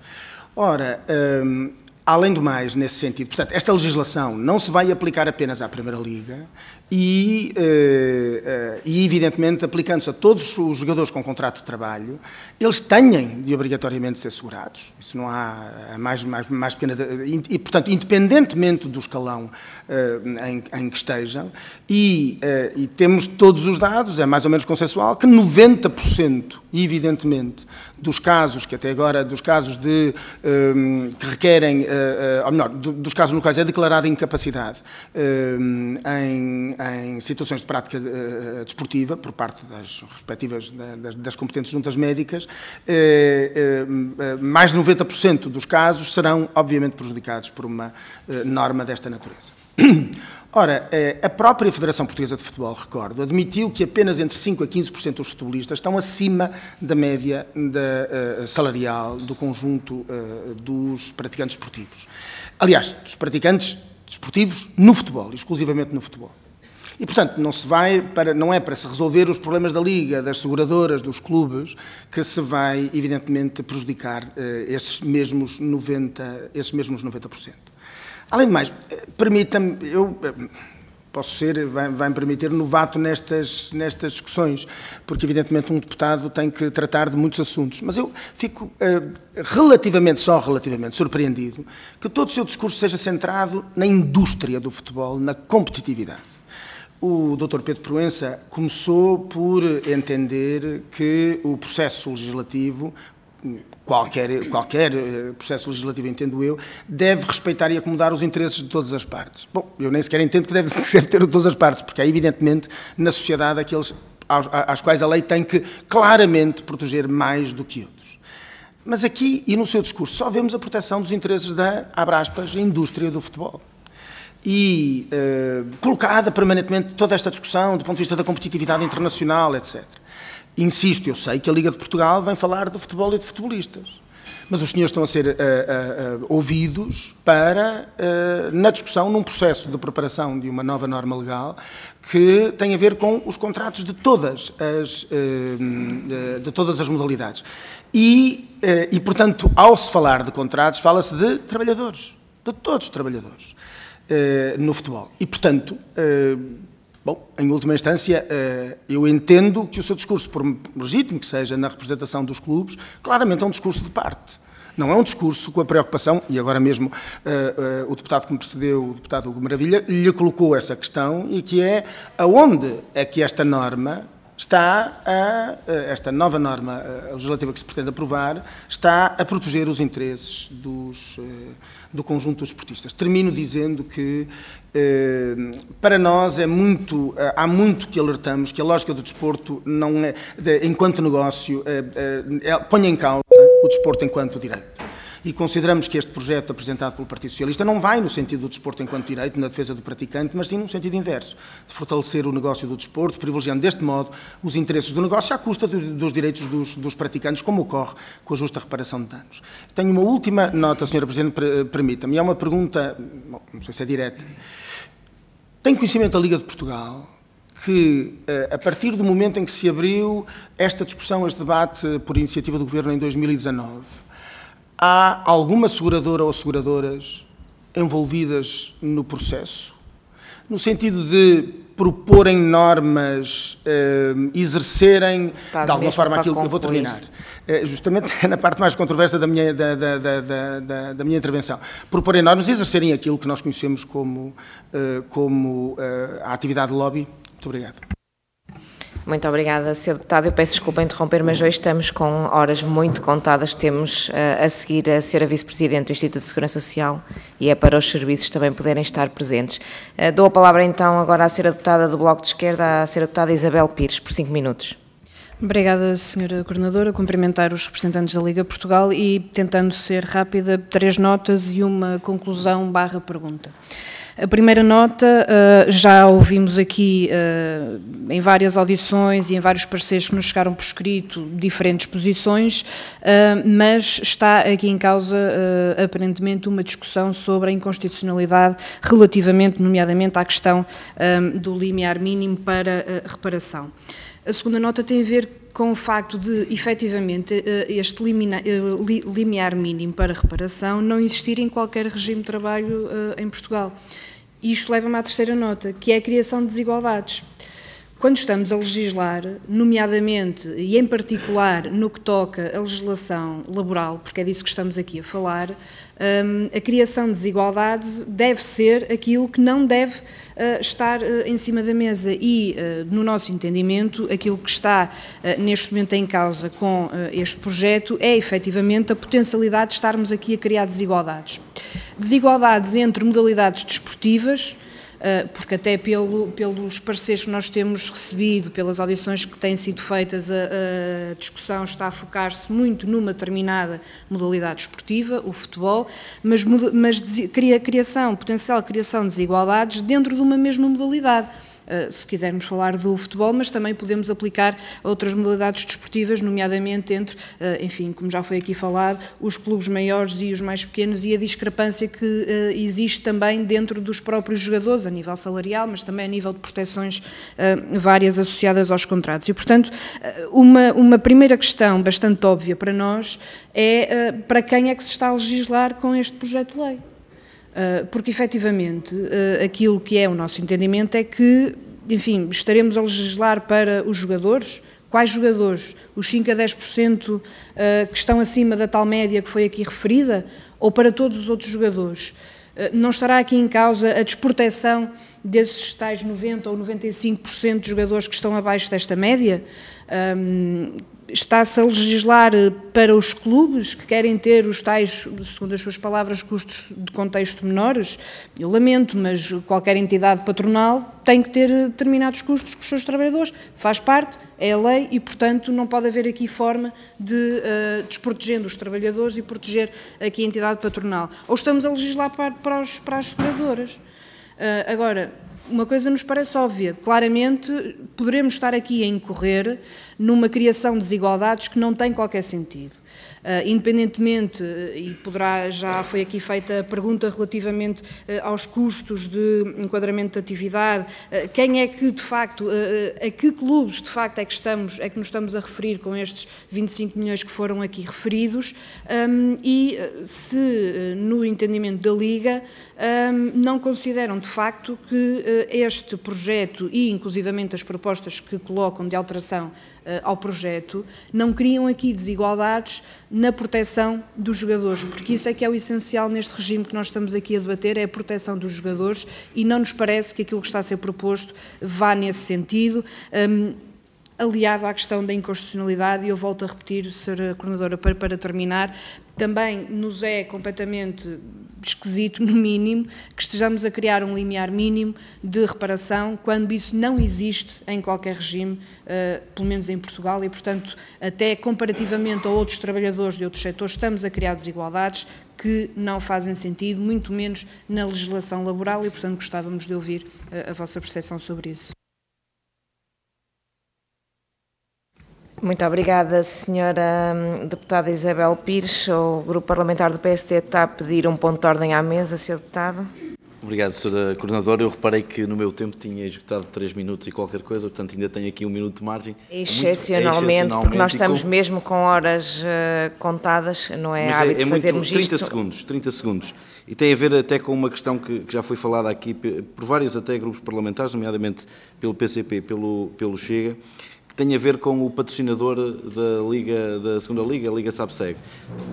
Ora, um, eh, além do mais, nesse sentido, portanto, esta legislação não se vai aplicar apenas à Primeira Liga e, eh, eh, e evidentemente, aplicando-se a todos os jogadores com contrato de trabalho, eles têm de obrigatoriamente ser segurados. Isso não há mais, mais, mais pequena. E, portanto, independentemente do escalão eh, em, em que estejam, e, e, temos todos os dados, é mais ou menos consensual, que 90%, evidentemente, dos casos que até agora, dos casos de ehm, que requerem, ou melhor, dos casos no quais é declarada incapacidade ehm, em em situações de prática uh, desportiva por parte das respectivas das, das competentes juntas médicas, uh, mais de 90% dos casos serão obviamente prejudicados por uma norma desta natureza. Ora, a própria Federação Portuguesa de Futebol, recordo, admitiu que apenas entre 5% a 15% dos futebolistas estão acima da média uh, salarial do conjunto uh, dos praticantes esportivos. Aliás, dos praticantes desportivos no futebol, exclusivamente no futebol. E, portanto, não, se vai para, não é para se resolver os problemas da Liga, das seguradoras, dos clubes, que se vai, evidentemente, prejudicar eh, esses, mesmos 90, esses mesmos 90%. Além de mais, eh, permita-me, eu eh, posso ser, vai-me permitir, novato nestas, nestas discussões, porque evidentemente um deputado tem que tratar de muitos assuntos, mas eu fico uh, relativamente, só relativamente, surpreendido que todo o seu discurso seja centrado na indústria do futebol, na competitividade. O Dr. Pedro Proença começou por entender que o processo legislativo, qualquer, qualquer eh, processo legislativo, entendo eu, deve respeitar e acomodar os interesses de todas as partes. Bom, eu nem sequer entendo que deve, que deve ter de todas as partes, porque há, é evidentemente, na sociedade, aqueles aos, às quais a lei tem que claramente proteger mais do que outros. Mas aqui e no seu discurso só vemos a proteção dos interesses da, abre aspas, indústria do futebol e eh, colocada permanentemente toda esta discussão do ponto de vista da competitividade internacional, etc. Insisto, eu sei que a Liga de Portugal vem falar de futebol e de futebolistas, mas os senhores estão a ser uh, uh, uh, ouvidos para, na discussão, num processo de preparação de uma nova norma legal que tem a ver com os contratos de todas as, de todas as modalidades. E, e, portanto, ao se falar de contratos, fala-se de trabalhadores, de todos os trabalhadores. Eh, no futebol. E, portanto, eh, bom, em última instância, eh, eu entendo que o seu discurso, por legítimo que seja na representação dos clubes, claramente é um discurso de parte. Não é um discurso com a preocupação, e agora mesmo uh, uh, o deputado que me precedeu, o deputado Hugo Maravilha, lhe colocou essa questão, e que é aonde é que esta norma está a, esta nova norma legislativa que se pretende aprovar, está a proteger os interesses dos, eh, do conjunto dos esportistas. Termino dizendo que eh, para nós é muito, eh, há muito que alertamos que a lógica do desporto, não é, enquanto negócio, é, é, põe em causa o desporto enquanto direito e consideramos que este projeto apresentado pelo Partido Socialista não vai no sentido do desporto enquanto direito, na defesa do praticante, mas sim no sentido inverso, de fortalecer o negócio do desporto, privilegiando deste modo os interesses do negócio à custa dos direitos dos, dos praticantes, como ocorre com a justa reparação de danos. Tenho uma última nota, Sra. Presidente, permita-me, é uma pergunta, não sei se é direta. Tem conhecimento da Liga de Portugal que, eh, a partir do momento em que se abriu esta discussão, este debate por iniciativa do Governo em 2019, há alguma seguradora ou seguradoras envolvidas no processo, no sentido de proporem normas, eh, exercerem Está de alguma forma aquilo que eu vou terminar. Eh, justamente na parte mais controversa da minha, da, da, da, da, minha intervenção. Proporem normas, exercerem aquilo que nós conhecemos como, eh, como eh, a atividade de lobby. Muito obrigado. Muito obrigada, Sr. Deputado. Eu peço desculpa interromper, mas hoje estamos com horas muito contadas. Temos uh, a seguir a Sra. Vice-Presidente do Instituto de Segurança Social e é para os serviços também poderem estar presentes. Uh, dou a palavra então agora à Sra. Deputada do Bloco de Esquerda, à Sra. Deputada Isabel Pires, por cinco minutos. Obrigada, Sra. Coordenadora. Cumprimentar os representantes da Liga Portugal e, tentando ser rápida, três notas e uma conclusão barra pergunta. A primeira nota eh, já ouvimos aqui eh, em várias audições e em vários parceiros que nos chegaram por escrito diferentes posições, eh, mas está aqui em causa aparentemente uma discussão sobre a inconstitucionalidade relativamente, nomeadamente, à questão do limiar mínimo para reparação. A segunda nota tem a ver com o facto de, efetivamente, este limiar mínimo para reparação não existir em qualquer regime de trabalho em Portugal. E isto leva-me à terceira nota, que é a criação de desigualdades. Quando estamos a legislar, nomeadamente e em particular no que toca à legislação laboral, porque é disso que estamos aqui a falar, hum, a criação de desigualdades deve ser aquilo que não deve estar eh, em cima da mesa e, eh, no nosso entendimento, aquilo que está eh, neste momento em causa com este projeto é efetivamente a potencialidade de estarmos aqui a criar desigualdades. Desigualdades entre modalidades desportivas, ah, porque até pelo, pelos pareceres que nós temos recebido, pelas audições que têm sido feitas, a, a discussão está a focar-se muito numa determinada modalidade esportiva, o futebol, mas, mas cria criação, potencial criação de desigualdades dentro de uma mesma modalidade. Eh, se quisermos falar do futebol, mas também podemos aplicar a outras modalidades desportivas, nomeadamente entre, eh, enfim, como já foi aqui falado, os clubes maiores e os mais pequenos e a discrepância que eh, existe também dentro dos próprios jogadores, a nível salarial, mas também a nível de proteções várias associadas aos contratos. E, portanto, uma, uma primeira questão bastante óbvia para nós é para quem é que se está a legislar com este projeto de lei. Ah, porque efetivamente ah, aquilo que é o nosso entendimento é que, enfim, estaremos a legislar para os jogadores. Quais jogadores? Os 5 a 10% ah, que estão acima da tal média que foi aqui referida? Ou para todos os outros jogadores? Não estará aqui em causa a desproteção desses tais 90% ou 95% de jogadores que estão abaixo desta média? está-se a legislar eh, para os clubes que querem ter os tais, segundo as suas palavras, custos de contexto menores. Eu lamento, mas qualquer entidade patronal tem que ter eh, determinados custos com os seus trabalhadores, faz parte, é a lei e, portanto, não pode haver aqui forma de uh, desprotegendo os trabalhadores e proteger aqui a entidade patronal. Ou estamos a legislar para, para, os, para as seguradoras. Uh, agora, uma coisa nos parece óbvia. Claramente, poderemos estar aqui a incorrer numa criação de desigualdades que não tem qualquer sentido. Ah, independentemente, ah, e poderá, já foi aqui feita a pergunta relativamente ah, aos custos de enquadramento de atividade, quem é que de facto, a que clubes de facto é que, estamos, é que nos estamos a referir com estes 25 milhões que foram aqui referidos e se no entendimento da Liga não consideram de facto que este projeto e inclusivamente as propostas que colocam de alteração eh, ao projeto, não criam aqui desigualdades na proteção dos jogadores, porque isso é que é o essencial neste regime que nós estamos aqui a debater, é a proteção dos jogadores e não nos parece que aquilo que está a ser proposto vá nesse sentido. Um, aliado à questão da inconstitucionalidade, e eu volto a repetir, Sra. Coordenadora, para, para terminar, também nos é completamente esquisito, no mínimo, que estejamos a criar um limiar mínimo de reparação, quando isso não existe em qualquer regime, eh, pelo menos em Portugal, e, portanto, até comparativamente a outros trabalhadores de outros setores, estamos a criar desigualdades que não fazem sentido, muito menos na legislação laboral, e, portanto, gostávamos de ouvir eh, a vossa percepção sobre isso. Muito obrigada, senhora hum, deputada Isabel Pires. O grupo parlamentar do PST está a pedir um ponto de ordem à mesa, senhor deputado. Obrigado, Sra. Coordenadora. Eu reparei que no meu tempo tinha executado 3 minutos e qualquer coisa, portanto ainda tenho aqui um minuto de margem. Excepcionalmente, é Muito, excepcionalmente porque nós estamos com... mesmo com horas uh, contadas, não é Mas hábito é, é fazermos 30 isto. 30 segundos, 30 segundos. E tem a ver até com uma questão que, que já foi falada aqui por vários até grupos parlamentares, nomeadamente pelo PCP e pelo, pelo Chega, tem a ver com o patrocinador da Liga da Segunda Liga, a Liga Sabseg.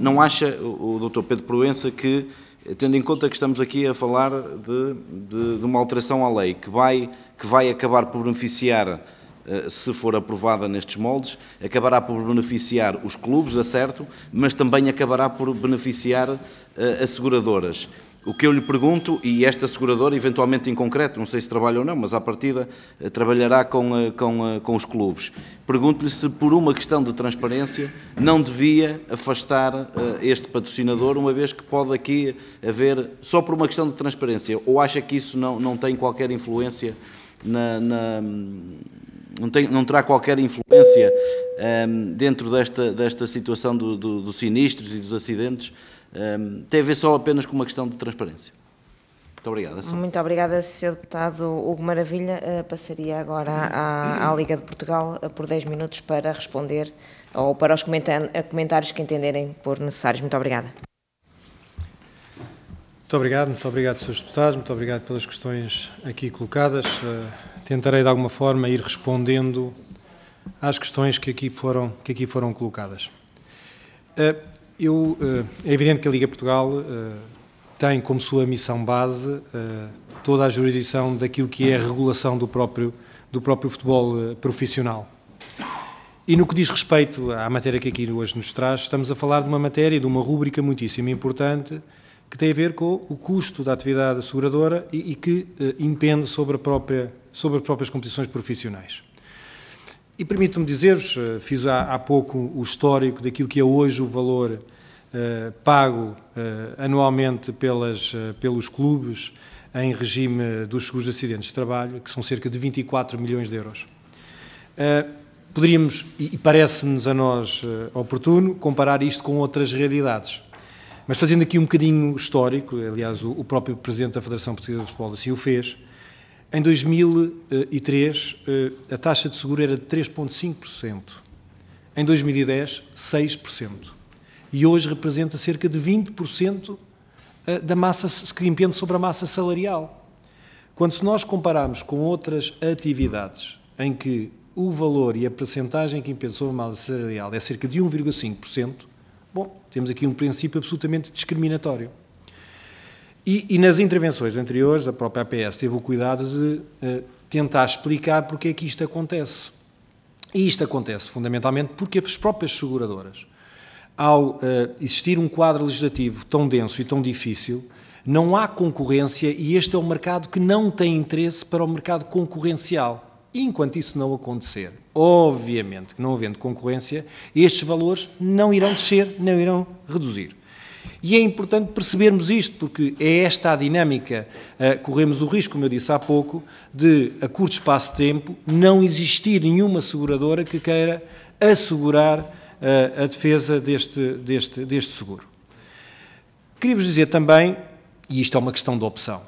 Não acha o, Dr. Pedro Proença que tendo em conta que estamos aqui a falar de, de, de, uma alteração à lei que vai, que vai acabar por beneficiar, eh, se for aprovada nestes moldes, acabará por beneficiar os clubes, a é certo, mas também acabará por beneficiar eh, as seguradoras. O que eu lhe pergunto, e esta seguradora, eventualmente em concreto, não sei se trabalha ou não, mas à partida eh, trabalhará com, eh, com, eh, com os clubes. Pergunto-lhe se, por uma questão de transparência, não devia afastar este patrocinador, uma vez que pode aqui haver, só por uma questão de transparência, ou acha que isso não, não tem qualquer influência na, na não, tem, não, terá qualquer influência um, ehm, dentro desta, desta situação do, do, dos sinistros e dos acidentes um, tem a ver só apenas com uma questão de transparência. Muito obrigada. Muito obrigada, Sr. Deputado Hugo Maravilha. Uh, passaria agora à, à, Liga de Portugal uh, por 10 minutos para responder ou para os ah, comentários que entenderem por necessários. Muito obrigada. Muito obrigado, muito obrigado, Srs. Deputados, muito obrigado pelas questões aqui colocadas. tentarei, de alguma forma, ir respondendo às questões que aqui foram, que aqui foram colocadas. Eu, eh, é evidente que a Liga Portugal eh, tem como sua missão base eh, toda a jurisdição daquilo que é a regulação do próprio, do próprio futebol profissional. E no que diz respeito à matéria que aqui hoje nos traz, estamos a falar de uma matéria, de uma rúbrica muitíssimo importante, que tem a ver com o custo da atividade asseguradora e, e que eh, impende sobre, própria, sobre as próprias competições profissionais. E permito-me dizer-vos, eh, fiz há, há, pouco o histórico daquilo que é hoje o valor eh, pago eh, anualmente pelas, pelos clubes em regime dos seguros de acidentes de trabalho, que são cerca de 24 milhões de euros. Uh, poderíamos, e parece-nos a nós uh, oportuno, comparar isto com outras realidades. Mas fazendo aqui um bocadinho histórico, aliás, o, o próprio Presidente da Federação Portuguesa de Futebol assim o fez, em 2003, eh, a taxa de seguro era de 3,5%. Em 2010, 6%. E hoje representa cerca de 20% eh, da massa que impende sobre a massa salarial. Quando se nós compararmos com outras atividades em que o valor e a percentagem que impede sobre a massa salarial é cerca de 1,5%, bom, temos aqui um princípio absolutamente discriminatório. E, e, nas intervenções anteriores, a própria APS teve o cuidado de uh, tentar explicar porque é que isto acontece. E isto acontece fundamentalmente porque as próprias seguradoras, ao uh, existir um quadro legislativo tão denso e tão difícil, não há concorrência e este é um mercado que não tem interesse para o mercado concorrencial. E enquanto isso não acontecer, obviamente que não havendo concorrência, estes valores não irão descer, não irão reduzir. E é importante percebermos isto, porque é esta a dinâmica. Ah, corremos o risco, como eu disse há pouco, de, a curto espaço de tempo, não existir nenhuma seguradora que queira assegurar ah, a defesa deste, deste, deste seguro. Queria-vos dizer também, e isto é uma questão de opção,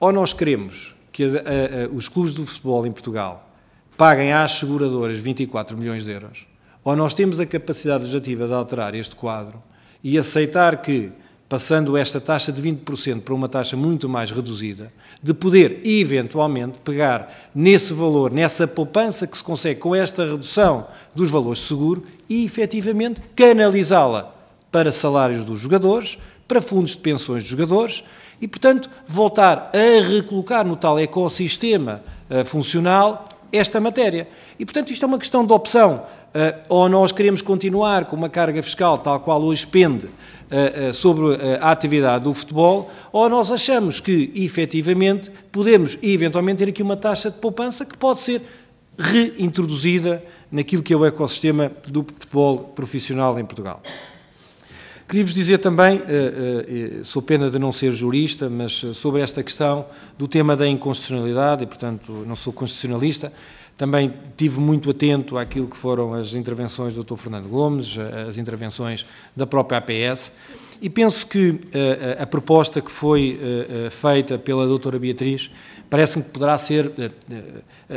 ou nós queremos que a, ah, a, a, os clubes do futebol em Portugal paguem às seguradoras 24 milhões de euros, ou nós temos a capacidade legislativa de alterar este quadro e aceitar que, passando esta taxa de 20% para uma taxa muito mais reduzida, de poder eventualmente pegar nesse valor, nessa poupança que se consegue com esta redução dos valores de seguro e efetivamente canalizá-la para salários dos jogadores, para fundos de pensões dos jogadores e, portanto, voltar a recolocar no tal ecossistema eh, funcional esta matéria. E, portanto, isto é uma questão de opção. Ah, ou nós queremos continuar com uma carga fiscal tal qual hoje pende ah, ah, sobre a atividade do futebol, ou nós achamos que, efetivamente, podemos eventualmente ter aqui uma taxa de poupança que pode ser reintroduzida naquilo que é o ecossistema do futebol profissional em Portugal. Queria-vos dizer também, sou pena de não ser jurista, mas sobre esta questão do tema da inconstitucionalidade, e portanto não sou constitucionalista, também tive muito atento àquilo que foram as intervenções do Dr. Fernando Gomes, as intervenções da própria APS, e penso que eh, eh, a, proposta que foi eh, feita pela doutora Beatriz parece-me que poderá ser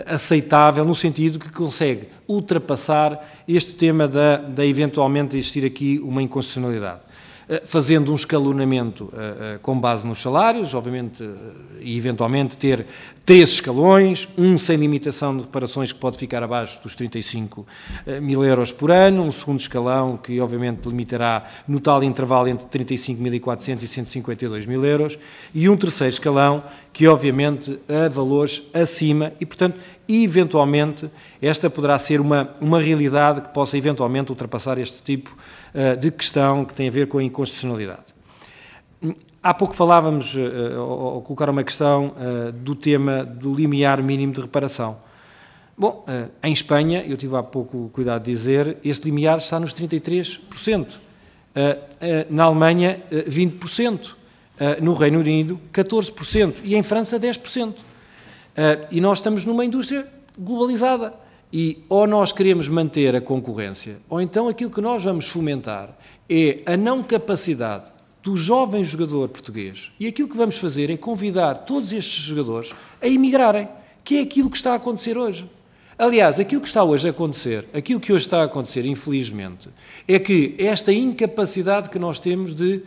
aceitável no sentido que consegue ultrapassar este tema da eventualmente existir aqui uma inconstitucionalidade. Eh, fazendo um escalonamento eh, eh, com base nos salários, obviamente, e eventualmente ter três escalões, um sem limitação de reparações que pode ficar abaixo dos 35 mil euros por ano, um segundo escalão que obviamente limitará no tal intervalo entre 35.400 e 152 mil euros, e um terceiro escalão que obviamente a valores acima e, portanto, eventualmente, esta poderá ser uma, uma realidade que possa eventualmente ultrapassar este tipo uh, de questão que tem a ver com a inconstitucionalidade. Há pouco falávamos, uh, eh, ou colocaram uma questão, uh, do tema do limiar mínimo de reparação. Bom, em Espanha, eu tive há pouco cuidado de dizer, este limiar está nos 33%. Na Alemanha, 20%. Ah, no Reino Unido 14% e em França 10%. Ah, e nós estamos numa indústria globalizada. E ou nós queremos manter a concorrência, ou então aquilo que nós vamos fomentar é a não capacidade do jovem jogador português. E aquilo que vamos fazer é convidar todos estes jogadores a emigrarem, que é aquilo que está a acontecer hoje. Aliás, aquilo que está hoje a acontecer, aquilo que hoje está a acontecer, infelizmente, é que esta incapacidade que nós temos de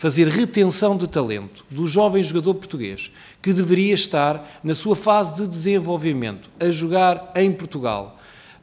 fazer retenção de talento do jovem jogador português que deveria estar na sua fase de desenvolvimento a jogar em Portugal.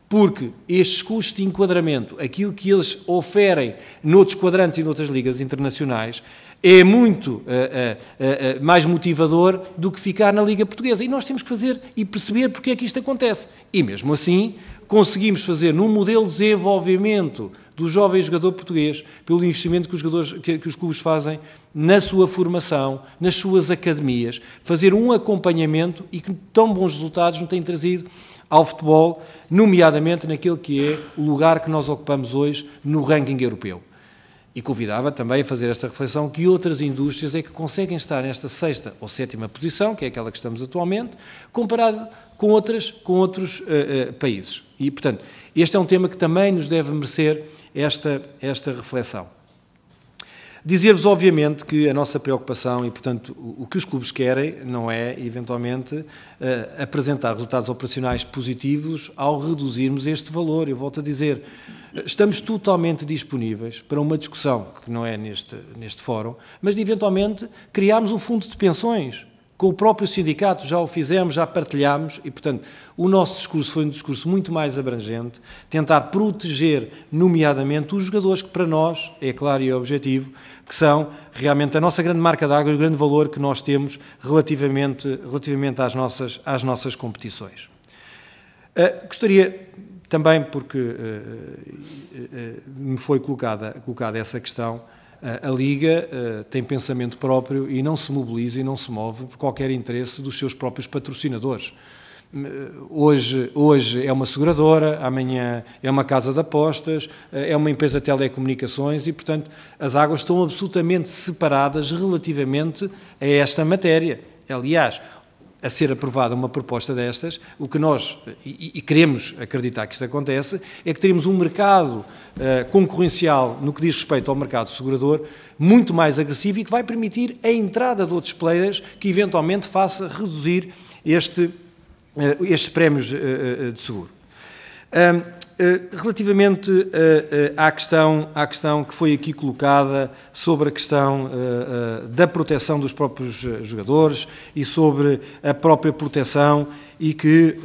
Porque estes custos de enquadramento, aquilo que eles oferem noutros quadrantes e noutras ligas internacionais, é muito uh, uh, uh, mais motivador do que ficar na Liga Portuguesa. E nós temos que fazer e perceber porque é que isto acontece. E mesmo assim, conseguimos fazer num modelo de desenvolvimento do jovem jogador português, pelo investimento que os, jogadores, que, que os clubes fazem na sua formação, nas suas academias, fazer um acompanhamento e que tão bons resultados não têm trazido ao futebol, nomeadamente naquele que é o lugar que nós ocupamos hoje no ranking europeu. E convidava também a fazer esta reflexão que outras indústrias é que conseguem estar nesta sexta ou sétima posição, que é aquela que estamos atualmente, comparado com, outras, com outros uh, uh, países. E, portanto, este é um tema que também nos deve merecer esta, esta reflexão. Dizer-vos, obviamente, que a nossa preocupação e, portanto, o que os clubes querem não é, eventualmente, eh, apresentar resultados operacionais positivos ao reduzirmos este valor. Eu volto a dizer, estamos totalmente disponíveis para uma discussão, que não é neste, neste fórum, mas de, eventualmente, criarmos um fundo de pensões com o próprio sindicato já o fizemos, já partilhámos e, portanto, o nosso discurso foi um discurso muito mais abrangente, tentar proteger, nomeadamente, os jogadores que para nós, é claro e é objetivo, que são realmente a nossa grande marca d'água e o grande valor que nós temos relativamente, relativamente às, nossas, às nossas competições. Uh, gostaria também, porque uh, uh, me foi colocada, colocada essa questão, a Liga eh, tem pensamento próprio e não se mobiliza e não se move por qualquer interesse dos seus próprios patrocinadores. Eh, hoje, hoje é uma seguradora, amanhã é uma casa de apostas, eh, é uma empresa de telecomunicações e, portanto, as águas estão absolutamente separadas relativamente a esta matéria. Aliás, a ser aprovada uma proposta destas, o que nós, e, e queremos acreditar que isto acontece, é que teremos um mercado uh, concorrencial no que diz respeito ao mercado segurador muito mais agressivo e que vai permitir a entrada de outros players que eventualmente faça reduzir este, uh, estes prémios uh, de seguro. Eh, relativamente eh, eh, à questão, à questão que foi aqui colocada sobre a questão da proteção dos próprios jogadores e sobre a própria proteção e que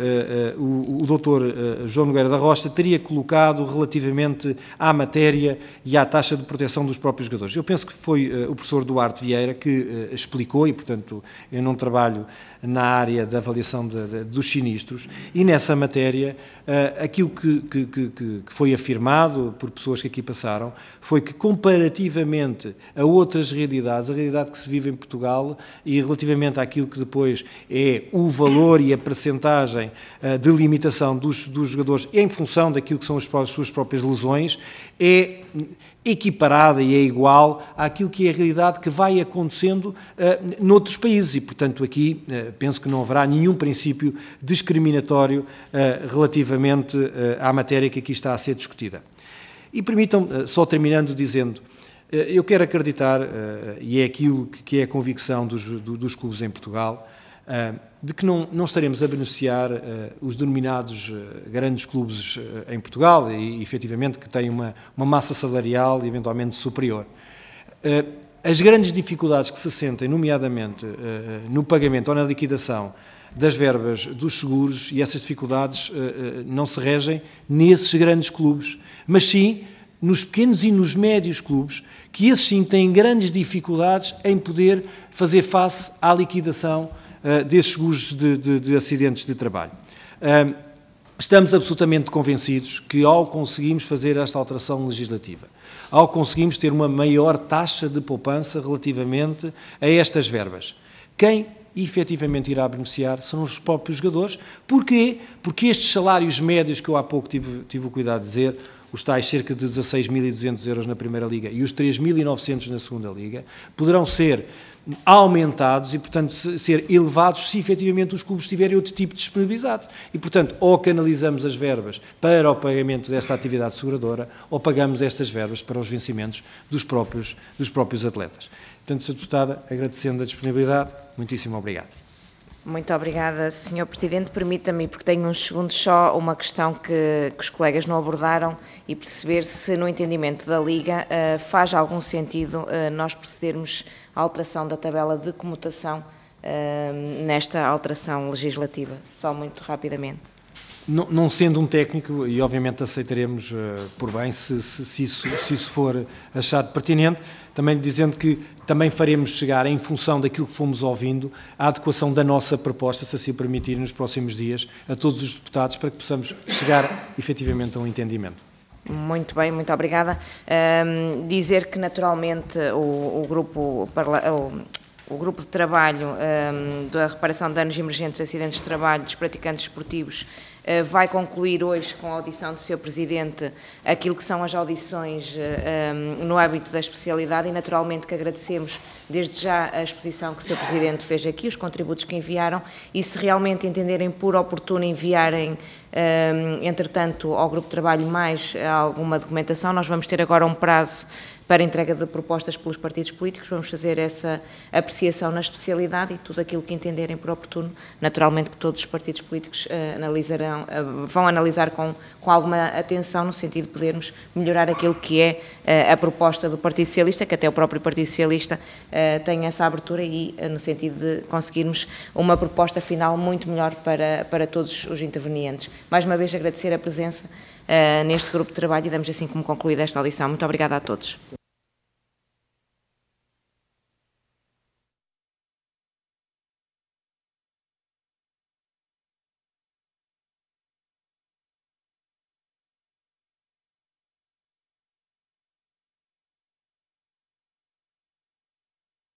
o, o doutor João Nogueira da Rocha teria colocado relativamente à matéria e à taxa de proteção dos próprios jogadores. Eu penso que foi o professor Duarte Vieira que explicou e, portanto, eu não trabalho na área da avaliação de, de, dos sinistros e nessa matéria uh, aquilo que, que, que, que, foi afirmado por pessoas que aqui passaram foi que comparativamente a outras realidades, a realidade que se vive em Portugal e relativamente àquilo que depois é o valor e a percentagem uh, de limitação dos, dos jogadores em função daquilo que são as suas próprias lesões, é equiparada e é igual àquilo que é a realidade que vai acontecendo uh, noutros países e, portanto, aqui uh, penso que não haverá nenhum princípio discriminatório uh, relativamente uh, à matéria que aqui está a ser discutida. E permitam, só terminando dizendo, eu quero acreditar, e é aquilo que é a convicção dos, do, dos clubes em Portugal, ah, de que não, não estaremos a beneficiar ah, os denominados ah, grandes clubes em Portugal e, efetivamente, que têm uma, uma massa salarial eventualmente superior. As grandes dificuldades que se sentem, nomeadamente no pagamento ou na liquidação das verbas dos seguros, e essas dificuldades não se regem nesses grandes clubes, mas sim nos pequenos e nos médios clubes, que esses sim têm grandes dificuldades em poder fazer face à liquidação eh, desses seguros de, de, de, acidentes de trabalho. estamos absolutamente convencidos que, ao conseguirmos fazer esta alteração legislativa, ao conseguirmos ter uma maior taxa de poupança relativamente a estas verbas, quem efetivamente irá beneficiar serão os próprios jogadores. Porquê? Porque estes salários médios que eu há pouco tive, tive o cuidado de dizer, os tais cerca de 16.200 euros na Primeira Liga e os 3.900 na Segunda Liga, poderão ser aumentados e, portanto, ser elevados se efetivamente os clubes tiverem outro tipo de disponibilidade. E, portanto, ou canalizamos as verbas para o pagamento desta atividade seguradora ou pagamos estas verbas para os vencimentos dos próprios, dos próprios atletas. Portanto, Sra. Deputada, agradecendo a disponibilidade, muitíssimo obrigado. Muito obrigada, Sr. Presidente. Permita-me, porque tenho uns segundos só, uma questão que, que, os colegas não abordaram e perceber se, no entendimento da Liga, eh, faz algum sentido eh, nós procedermos à alteração da tabela de comutação eh, nesta alteração legislativa. Só muito rapidamente não, não, sendo um técnico, e obviamente aceitaremos uh, por bem se, se, se, isso, se isso for achado pertinente, também lhe dizendo que também faremos chegar, em função daquilo que fomos ouvindo, a adequação da nossa proposta, se assim permitir, nos próximos dias, a todos os deputados, para que possamos chegar efetivamente a um entendimento. Muito bem, muito obrigada. Um, ehm, dizer que naturalmente o, o grupo o, o grupo de trabalho um, ehm, da reparação de danos emergentes e acidentes de trabalho dos praticantes esportivos eh, vai concluir hoje com a audição do seu presidente aquilo que são as audições eh, ehm, no âmbito da especialidade e naturalmente que agradecemos desde já a exposição que o seu presidente fez aqui, os contributos que enviaram e se realmente entenderem por oportuno enviarem ehm, entretanto ao grupo de trabalho mais eh, alguma documentação, nós vamos ter agora um prazo para entrega de propostas pelos partidos políticos. Vamos fazer essa apreciação na especialidade e tudo aquilo que entenderem por oportuno. Naturalmente que todos os partidos políticos uh, analisarão, uh, vão analisar com, com alguma atenção no sentido de podermos melhorar aquilo que é uh, a proposta do Partido Socialista, que até o próprio Partido Socialista tem essa abertura e no sentido de conseguirmos uma proposta final muito melhor para, para todos os intervenientes. Mais uma vez agradecer a presença neste grupo de trabalho e damos assim como concluída esta audição. Muito obrigada a todos.